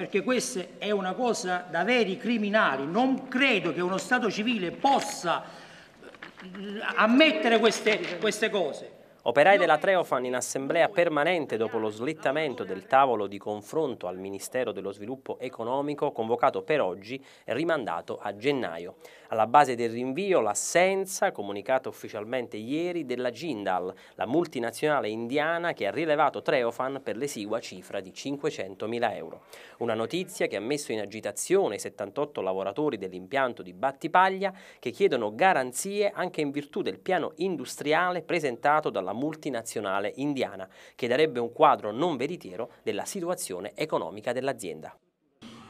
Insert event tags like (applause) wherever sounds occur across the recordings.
perché questa è una cosa da veri criminali. Non credo che uno Stato civile possa eh, ammettere queste, queste cose. Operai della Treofan in assemblea permanente dopo lo slittamento del tavolo di confronto al Ministero dello Sviluppo Economico convocato per oggi e rimandato a gennaio. Alla base del rinvio l'assenza, comunicata ufficialmente ieri, della Jindal, la multinazionale indiana che ha rilevato Treofan per l'esigua cifra di 500.000 euro. Una notizia che ha messo in agitazione i 78 lavoratori dell'impianto di Battipaglia che chiedono garanzie anche in virtù del piano industriale presentato dalla dalla multinazionale indiana, che darebbe un quadro non veritiero della situazione economica dell'azienda.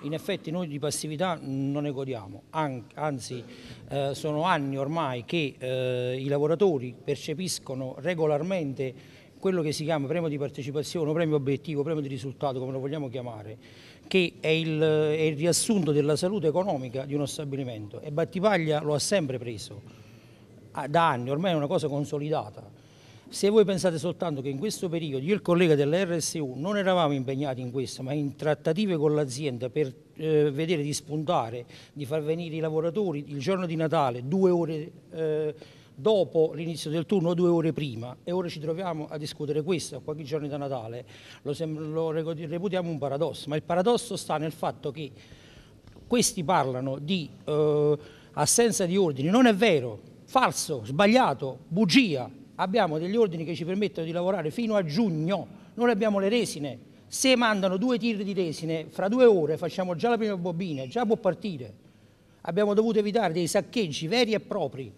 In effetti noi di passività non ne godiamo, anzi eh, sono anni ormai che eh, i lavoratori percepiscono regolarmente quello che si chiama premio di partecipazione, premio obiettivo, premio di risultato, come lo vogliamo chiamare, che è il, è il riassunto della salute economica di uno stabilimento e Battipaglia lo ha sempre preso da anni, ormai è una cosa consolidata. Se voi pensate soltanto che in questo periodo io e il collega dell'RSU non eravamo impegnati in questo, ma in trattative con l'azienda per eh, vedere di spuntare, di far venire i lavoratori il giorno di Natale, due ore eh, dopo l'inizio del turno, due ore prima, e ora ci troviamo a discutere questo a pochi giorni da Natale, lo, lo reputiamo un paradosso, ma il paradosso sta nel fatto che questi parlano di eh, assenza di ordini, non è vero, falso, sbagliato, bugia, abbiamo degli ordini che ci permettono di lavorare fino a giugno, noi abbiamo le resine, se mandano due tir di resine, fra due ore facciamo già la prima bobina, già può partire. Abbiamo dovuto evitare dei saccheggi veri e propri,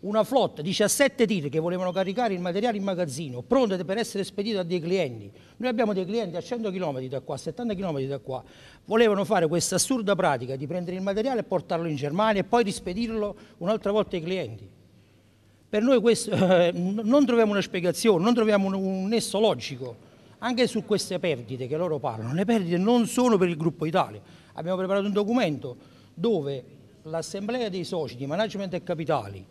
una flotta, 17 tir che volevano caricare il materiale in magazzino, pronte per essere spedite a dei clienti. Noi abbiamo dei clienti a 100 km da qua, 70 km da qua. Volevano fare questa assurda pratica di prendere il materiale e portarlo in Germania e poi rispedirlo un'altra volta ai clienti. Per noi questo, (laughs) eh, non troviamo una spiegazione, non troviamo un, un nesso logico anche su queste perdite che loro parlano, le perdite non sono per il gruppo Italia. Abbiamo preparato un documento dove l'assemblea dei soci di management e capitali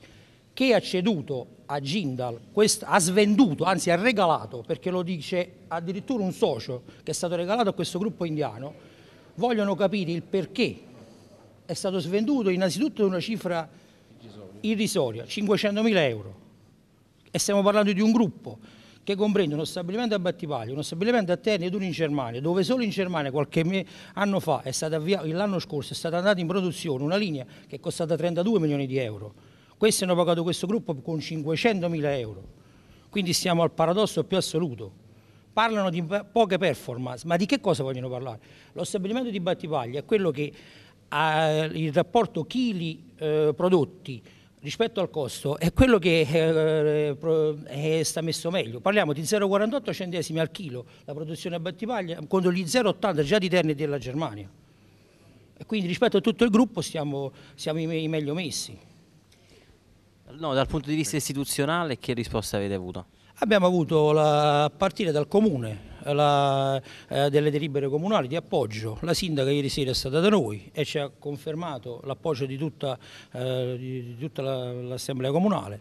che ha ceduto a Jindal, quest, ha svenduto, anzi ha regalato, perché lo dice addirittura un socio che è stato regalato a questo gruppo indiano, vogliono capire il perché è stato svenduto innanzitutto una cifra irrisoria, 500.000 euro. E stiamo parlando di un gruppo che comprende uno stabilimento a Battipaglia, uno stabilimento a Terni ed uno in Germania, dove solo in Germania qualche anno fa, l'anno scorso, è stata andata in produzione una linea che è costata 32 milioni di euro. Questi hanno pagato questo gruppo con 500.000 euro. Quindi siamo al paradosso più assoluto. Parlano di poche performance, ma di che cosa vogliono parlare? Lo stabilimento di Battipaglia è quello che ha il rapporto chili eh, prodotti rispetto al costo è quello che eh, eh, eh sta messo meglio. Parliamo di 0,48 centesimi al chilo la produzione a Battipaglia contro gli 0,80 già di Terni della Germania. E quindi rispetto a tutto il gruppo stiamo, siamo i meglio messi. No, dal punto di vista istituzionale che risposta avete avuto? Abbiamo avuto la, a partire dal comune, la, eh, delle delibere comunali di appoggio. La sindaca ieri sera è stata da noi e ci ha confermato l'appoggio di tutta, eh, tutta l'Assemblea Comunale.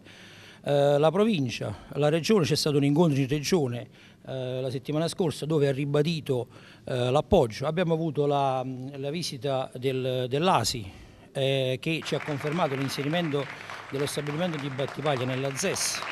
Eh, la provincia, la regione, c'è stato un incontro in regione eh, la settimana scorsa dove ha ribadito eh, l'appoggio. Abbiamo avuto la, la visita del, dell'ASI che ci ha confermato l'inserimento dello stabilimento di Battipaglia nella ZES